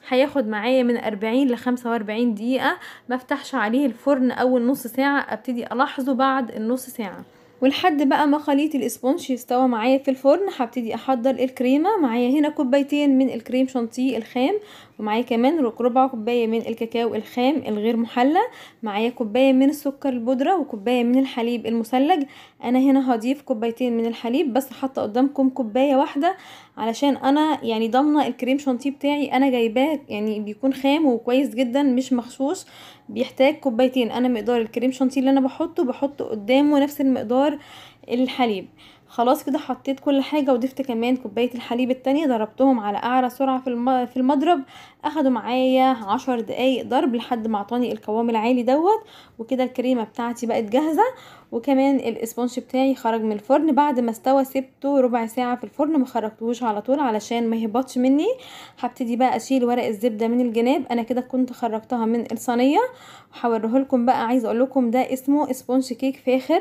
A: هياخد معايا من 40 ل 45 دقيقه ما افتحش عليه الفرن اول نص ساعه ابتدي الاحظه بعد النص ساعه ولحد بقى ما خليط الاسبونج يستوى معايا في الفرن هبتدي احضر الكريمه معايا هنا كوبايتين من الكريم شانتيه الخام ومعايا كمان ربع كوبايه من الكاكاو الخام الغير محلى معايا كوبايه من السكر البودره وكوبايه من الحليب المثلج انا هنا هضيف كوبايتين من الحليب بس حاطه قدامكم كوبايه واحده علشان انا يعني ضامنه الكريم شانتيه بتاعي انا جايباه يعني بيكون خام وكويس جدا مش مخشوش بيحتاج كوبايتين انا مقدار الكريم شانتيه اللي انا بحطه بحط قدامه نفس المقدار الحليب خلاص كده حطيت كل حاجة وضفت كمان كوباية الحليب التانية ضربتهم على أعلى سرعة في المضرب اخدوا معايا عشر دقايق ضرب لحد ما اعطاني القوام العالي دوت وكده الكريمه بتاعتي بقت جاهزه وكمان الاسبونش بتاعي خرج من الفرن بعد ما استوى سبته ربع ساعه في الفرن ما خرجتهوش على طول علشان ما يهبطش مني هبتدي بقى اشيل ورق الزبده من الجناب انا كده كنت خرجتها من الصينيه هوريه لكم بقى عايزه اقول لكم ده اسمه اسبونش كيك فاخر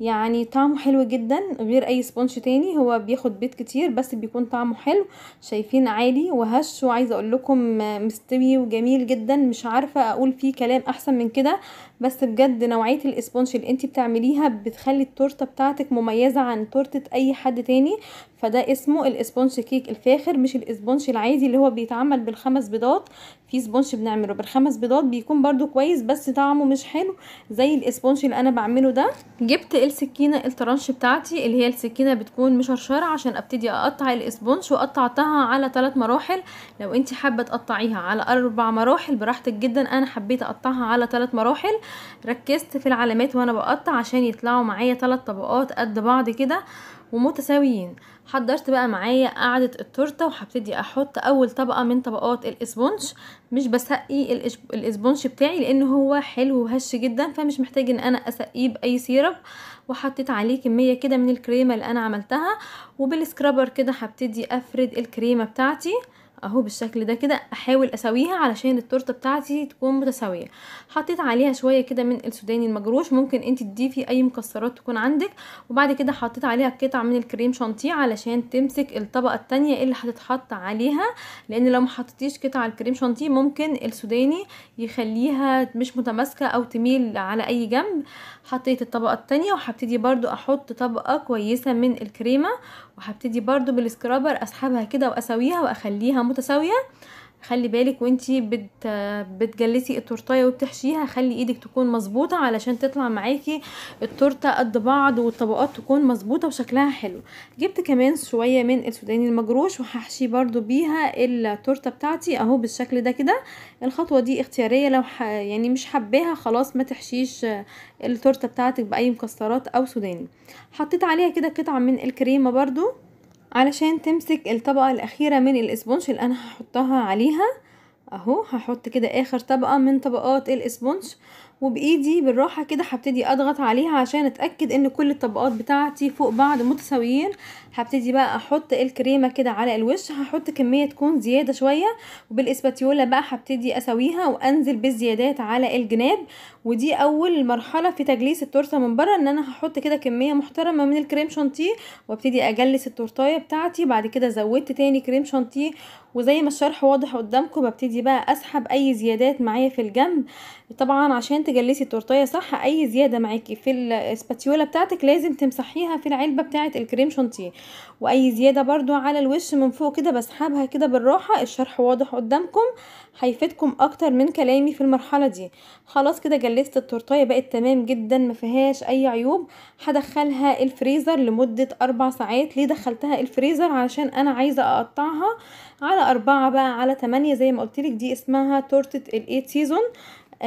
A: يعني طعمه حلو جدا غير اي سبونش تاني هو بياخد بيض كتير بس بيكون طعمه حلو شايفين عالي وهش وعايزه اقول لكم مستوي وجميل جدا مش عارفه اقول فيه كلام احسن من كده بس بجد نوعيه الاسبونش اللي انت بتعمليها بتخلي التورته بتاعتك مميزه عن تورته اي حد تاني فده اسمه الاسبونش كيك الفاخر مش الاسبونش العادي اللي هو بيتعمل بالخمس بيضات في سبونش بنعمله بالخمس بيضات بيكون برده كويس بس طعمه مش حلو زي الاسبونش اللي انا بعمله ده جبت السكينه الترانش بتاعتي اللي هي السكينه بتكون مشرشره عشان ابتدي اقطع الاسبونش وقطعتها على ثلاث مراحل لو انت حابه تقطعيها على اربع مراحل براحتك جدا انا حبيت اقطعها على ثلاث مراحل ركزت في العلامات وانا بقطع عشان يطلعوا معايا ثلاث طبقات قد بعض كده ومتساويين حضرت بقى معايا قاعدة التورتة وهبتدي احط اول طبقة من طبقات الاسبونش مش بسقي الاسبونش بتاعي لان هو حلو وهش جدا فمش محتاج ان انا اسقيه باي سيرب وحطيت عليه كمية كده من الكريمة اللي انا عملتها وبالسكرابر كده هبتدي افرد الكريمة بتاعتي اهو بالشكل ده كده احاول اسويها علشان التورته بتاعتي تكون متساويه حطيت عليها شويه كده من السوداني المجروش ممكن انت تضيفي اي مكسرات تكون عندك وبعد كده حطيت عليها قطع من الكريم شانتيه علشان تمسك الطبقه الثانيه اللي هتتحط عليها لان لو ما حطيتيش قطع الكريم شانتيه ممكن السوداني يخليها مش متماسكه او تميل على اي جنب حطيت الطبقه الثانيه وهبتدي برده احط طبقه كويسه من الكريمه وهبتدي برضو بالسكرابر اسحبها كده واسويها واخليها متساويه خلي بالك وانتي بت بتجلسي التورتايه وبتحشيها خلي ايدك تكون مظبوطه علشان تطلع معاكي التورته قد بعض والطبقات تكون مظبوطه وشكلها حلو جبت كمان شويه من السوداني المجروش وهحشي برضو بيها التورته بتاعتي اهو بالشكل ده كده الخطوه دي اختياريه لو ح... يعني مش حباها خلاص ما تحشيش التورته بتاعتك باي مكسرات او سوداني حطيت عليها كده قطعه من الكريمه برضو علشان تمسك الطبقة الأخيرة من الإسبونج اللي أنا هحطها عليها أهو هحط كده آخر طبقة من طبقات الإسبونج وبإيدي بالراحة كده هبتدي أضغط عليها عشان أتأكد إن كل الطبقات بتاعتي فوق بعض متساويين هبتدي بقى احط الكريمه كده على الوش هحط كميه تكون زياده شويه وبالاسباتيولا بقى هبتدي اسويها وانزل بالزيادات على الجناب ودي اول مرحله في تجليس التورته من بره ان انا هحط كده كميه محترمه من الكريم شانتيه وابتدي اجلس التورتايه بتاعتي بعد كده زودت تاني كريم شانتيه وزي ما الشرح واضح قدامكم ببتدي بقى اسحب اي زيادات معايا في الجنب طبعا عشان تجلسي التورتايه صح اي زياده معاكي في الاسباتيولا بتاعتك لازم تمسحيها في العلبه بتاعه الكريم شانتيه واي زيادة برضو على الوش من فوق كده بسحبها كده بالراحة الشرح واضح قدامكم هيفيدكم اكتر من كلامي في المرحلة دي خلاص كده جلست التورتاية بقت تمام جدا مفيهاش اي عيوب هدخلها الفريزر لمدة اربع ساعات ليه دخلتها الفريزر علشان انا عايزة اقطعها على اربعة بقى على تمانية زي ما قلتلك دي اسمها تورتة الايت آه، سيزون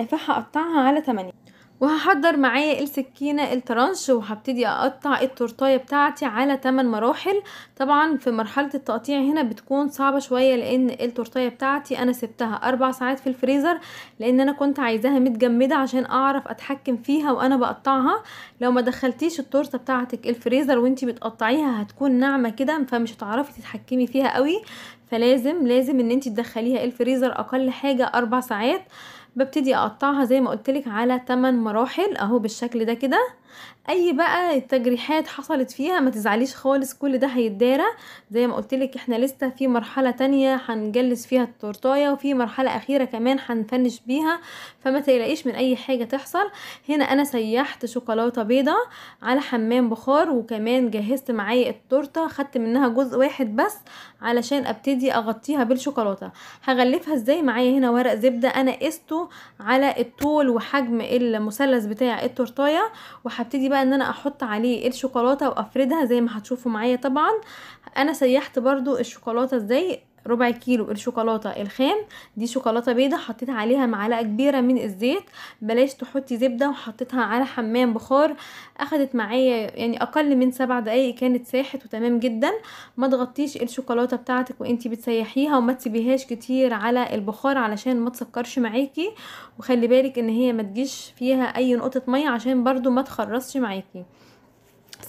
A: فهقطعها على تمانية وهحضر معايا السكينة الترانش وهبتدي اقطع التورتاية بتاعتي على 8 مراحل طبعا في مرحلة التقطيع هنا بتكون صعبة شوية لان التورتاية بتاعتي انا سبتها اربع ساعات في الفريزر لان انا كنت عايزاها متجمدة عشان اعرف اتحكم فيها وانا بقطعها لو ما دخلتيش التورتة بتاعتك الفريزر وانتي بتقطعيها هتكون ناعمة كده فمش هتعرفي تتحكمي فيها قوي فلازم لازم ان انت تدخليها الفريزر اقل حاجة اربع ساعات ببتدي اقطعها زي ما لك على 8 مراحل اهو بالشكل ده كده اي بقى تجريحات حصلت فيها ما تزعليش خالص كل ده هيتدارى زي ما قلتلك احنا لسه في مرحله تانية هنجلس فيها التورتايه وفي مرحله اخيره كمان هنفنش بيها فما تقلقيش من اي حاجه تحصل هنا انا سيحت شوكولاته بيضه على حمام بخار وكمان جهزت معايا التورته خدت منها جزء واحد بس علشان ابتدي اغطيها بالشوكولاته هغلفها ازاي معايا هنا ورق زبده انا قسته على الطول وحجم المثلث بتاع التورتايه هبتدي بقى ان انا احط عليه الشوكولاته وافردها زي ما هتشوفوا معايا طبعا انا سيحت برضو الشوكولاته ازاي ربع كيلو الشوكولاته الخام دي شوكولاته بيضه حطيت عليها معلقه كبيره من الزيت بلاش تحطي زبده وحطيتها على حمام بخار اخدت معايا يعني اقل من سبع دقايق كانت ساحت وتمام جدا ما تغطيش الشوكولاته بتاعتك وانتي بتسيحيها وما تسيبيهاش كتير على البخار علشان ما تسكرش معاكي وخلي بالك ان هي ما تجيش فيها اي نقطه ميه عشان برضو ما تخرصش معاكي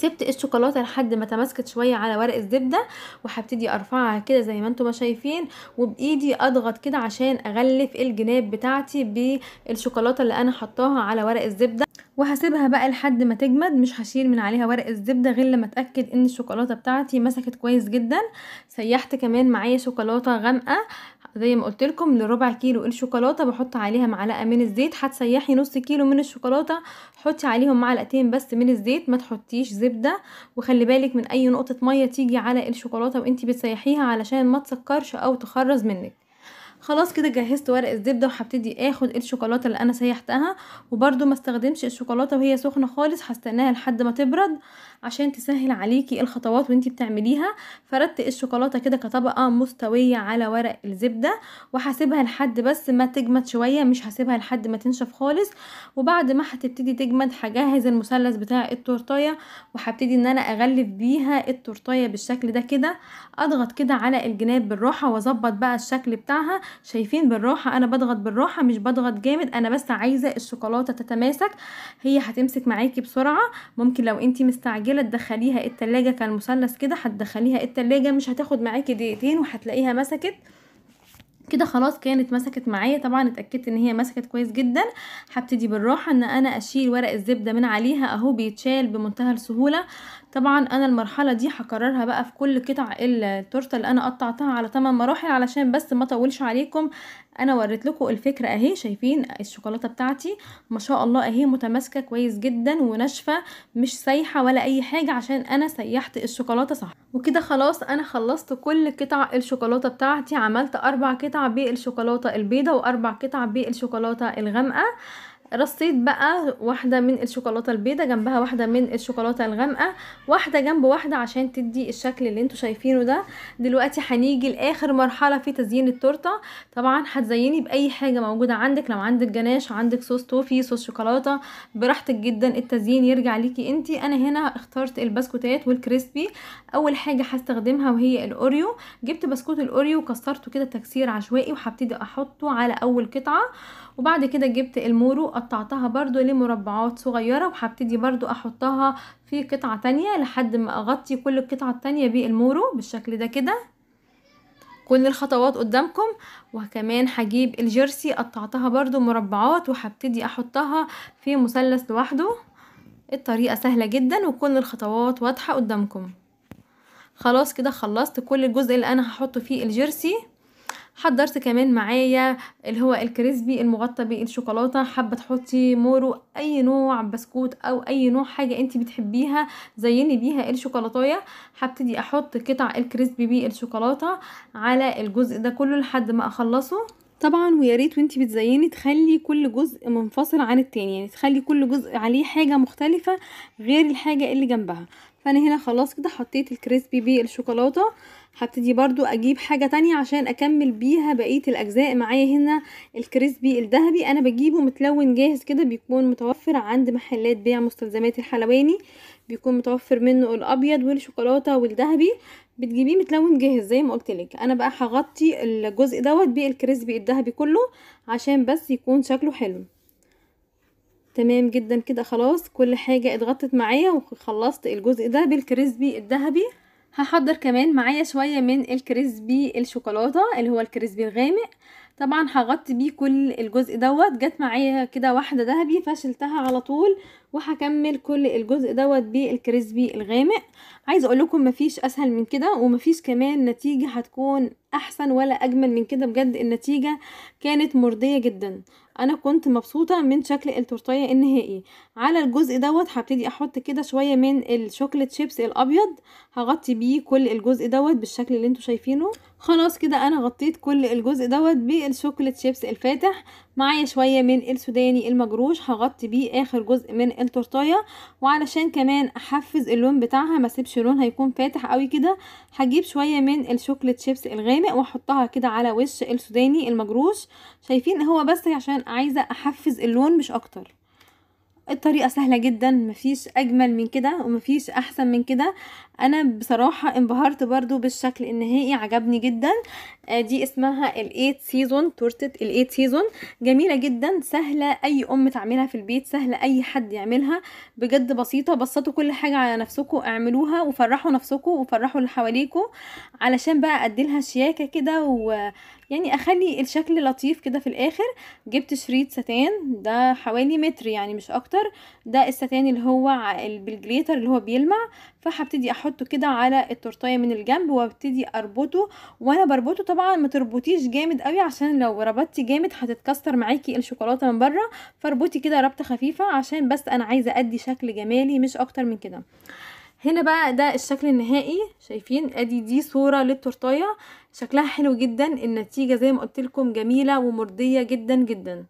A: سبت الشوكولاته لحد ما تماسكت شويه على ورق الزبده وهبتدي ارفعها كده زي ما انتم ما شايفين وبايدي اضغط كده عشان اغلف الجناب بتاعتي بالشوكولاته اللي انا حطاها على ورق الزبده وهسيبها بقى لحد ما تجمد مش هشيل من عليها ورق الزبده غير لما اتاكد ان الشوكولاته بتاعتي مسكت كويس جدا سيحت كمان معايا شوكولاته غامقه زي ما قلت لكم لربع كيلو الشوكولاته بحط عليها معلقه من الزيت هتسيحي نص كيلو من الشوكولاته حطي عليهم معلقتين بس من الزيت ما تحطيش زبده وخلي بالك من اي نقطه ميه تيجي على الشوكولاته وانتي بتسيحيها علشان ما تسكرش او تخرز منك خلاص كده جهزت ورق الزبده وهبتدي اخد الشوكولاته اللي انا سيحتها وبرده ما استخدمش الشوكولاته وهي سخنه خالص هستناها لحد ما تبرد عشان تسهل عليكي الخطوات وانتي بتعمليها فردت الشوكولاته كده كطبقه مستويه على ورق الزبده وهسيبها لحد بس ما تجمد شويه مش هسيبها لحد ما تنشف خالص وبعد ما هتبتدي تجمد هجهز المثلث بتاع التورتايه وهبتدي ان انا اغلف بيها التورتايه بالشكل ده كده اضغط كده على الجناب بالراحه واظبط بقى الشكل بتاعها شايفين بالراحه انا بضغط بالراحه مش بضغط جامد انا بس عايزه الشوكولاته تتماسك هي هتمسك معاكي بسرعه ممكن لو انتي مستعجله مشكله تدخليها التلاجة كالمثلث كده هتدخليها التلاجة مش هتاخد معاكي دقيقتين وهتلاقيها مسكت كده خلاص كانت مسكت معايا طبعا اتاكدت ان هي مسكت كويس جدا هبتدي بالراحه ان انا اشيل ورق الزبده من عليها اهو بيتشال بمنتهى السهوله طبعا انا المرحله دي هكررها بقى في كل قطع التورته اللي انا قطعتها على 8 مراحل علشان بس ما اطولش عليكم انا وريت لكم الفكره اهي شايفين الشوكولاته بتاعتي ما شاء الله اهي متماسكه كويس جدا وناشفه مش سايحه ولا اي حاجه عشان انا سيحت الشوكولاته صح وكده خلاص انا خلصت كل قطع الشوكولاته بتاعتي عملت اربع قطع بالشوكولاته البيضه واربع قطع بالشوكولاته الغامقه رصيت بقى واحدة من الشوكولاتة البيضة جنبها واحدة من الشوكولاتة الغامقة واحدة جنب واحدة عشان تدي الشكل اللي انتوا شايفينه ده دلوقتي هنيجي لآخر مرحلة في تزيين التورتة طبعا هتزيني بأي حاجة موجودة عندك لو عندك جناش عندك صوص توفي صوص شوكولاتة براحتك جدا التزيين يرجع ليكي انتي انا هنا اخترت البسكوتات والكريسبي اول حاجة هستخدمها وهي الاوريو جبت بسكوت الاوريو وكسرته كده تكسير عشوائي وهبتدي احطه على اول قطعة وبعد كده جبت المورو قطعتها برضو لمربعات صغيرة وهبتدي برضو احطها في قطعة تانية لحد ما اغطي كل القطعة التانية بالمورو بالشكل ده كده كل الخطوات قدامكم وكمان هجيب الجيرسي قطعتها برضو مربعات وهبتدي احطها في مثلث لوحده الطريقة سهلة جدا وكل الخطوات واضحة قدامكم خلاص كده خلصت كل الجزء اللي انا هحطه فيه الجيرسي حضّرت كمان معايا اللي هو الكريسبي المُغطّى بالشوكولاتة، حابّة تحطّي مورو أي نوع بسكوت أو أي نوع حاجة أنتِ بتحبّيها زيّني بيها الشوكولاتاية، هبتدي أحُط قِطع الكريسبي بالشوكولاتة على الجزء ده كلّه لحد ما أخلّصه. طبعًا ويا ريت وأنتِ بتزيّني تخلّي كل جزء منفصل عن التاني، يعني تخلّي كل جزء عليه حاجة مختلفة غير الحاجة اللي جنبها، فأنا هنا خلاص كده حطّيت الكريسبي بالشوكولاتة هبتدي برضو اجيب حاجة تانية عشان اكمل بيها بقية الاجزاء معايا هنا الكريسبي الذهبي انا بجيبه متلون جاهز كده بيكون متوفر عند محلات بيع مستلزمات الحلواني بيكون متوفر منه الابيض والشوكولاتة والذهبي بتجيبيه متلون جاهز زي ما قلتلك انا بقى هغطي الجزء دوت بالكريسبي الذهبي كله عشان بس يكون شكله حلو تمام جدا كده خلاص كل حاجة اتغطت معايا وخلصت الجزء ده بالكريسبي الذهبي هحضر كمان معايا شوية من الكريسبي الشوكولاتة اللي هو الكريسبي الغامق طبعا هغطي بيه كل الجزء دوت جت معايا كده واحدة دهبي فشلتها على طول وهكمل كل الجزء دوت بالكريسبي الغامق عايز اقول لكم مفيش اسهل من كده ومفيش كمان نتيجه هتكون احسن ولا اجمل من كده بجد النتيجه كانت مرضيه جدا انا كنت مبسوطه من شكل التورتيه النهائي على الجزء دوت هبتدي احط كده شويه من الشوكليت شيبس الابيض هغطي بيه كل الجزء دوت بالشكل اللي انتوا شايفينه خلاص كده انا غطيت كل الجزء دوت بالشوكليت شيبس الفاتح معايا شويه من السوداني المجروش هغطي بيه اخر جزء من التورتايه وعلشان كمان احفز اللون بتاعها ما سيبش لون هيكون فاتح قوي كده هجيب شويه من الشوكليت شيبس الغامق واحطها كده على وش السوداني المجروش شايفين هو بس عشان عايزه احفز اللون مش اكتر الطريقه سهله جدا مفيش اجمل من كده ومفيش احسن من كده انا بصراحة انبهرت برضو بالشكل النهائي عجبني جدا آه، دي اسمها الايت سيزون تورتة الايت سيزون جميلة جدا سهلة اي ام تعملها في البيت سهلة اي حد يعملها بجد بسيطة بسطوا كل حاجة على نفسكم اعملوها وفرحوا نفسكم وفرحوا اللي حواليكم علشان بقى اديلها شياكة كده و يعني اخلي الشكل لطيف كده في الاخر جبت شريط ستان ده حوالي متر يعني مش اكتر ده الستان اللي هو بالجليتر اللي هو بيلمع فهبتدي احط بحطه كده على التورتايه من الجنب وابتدي اربطه وانا بربطه طبعا ما تربطيش جامد قوي عشان لو ربطتي جامد هتتكسر معاكي الشوكولاته من بره فاربطي كده ربطه خفيفه عشان بس انا عايزه ادي شكل جمالي مش اكتر من كده هنا بقى ده الشكل النهائي شايفين ادي دي صورة للتورتاية شكلها حلو جدا النتيجة زي ما قلت لكم جميلة ومرضية جدا جدا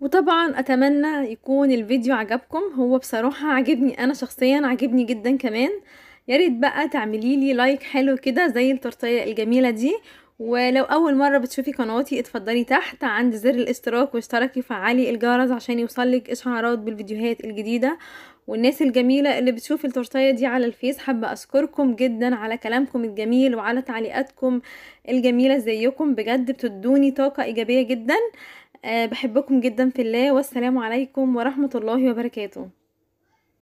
A: وطبعا اتمنى يكون الفيديو عجبكم هو بصراحة عجبني انا شخصيا عجبني جدا كمان يا ريت بقى تعملي لي لايك حلو كده زي التورتيه الجميله دي ولو اول مره بتشوفي قناتي اتفضلي تحت عند زر الاشتراك واشتركي فعلي الجرس عشان يوصلك اشعارات بالفيديوهات الجديده والناس الجميلة اللي بتشوف التورتيه دي على الفيس حابة أشكركم جدا على كلامكم الجميل وعلى تعليقاتكم الجميلة زيكم بجد بتدوني طاقة إيجابية جدا أه بحبكم جدا في الله والسلام عليكم ورحمة الله وبركاته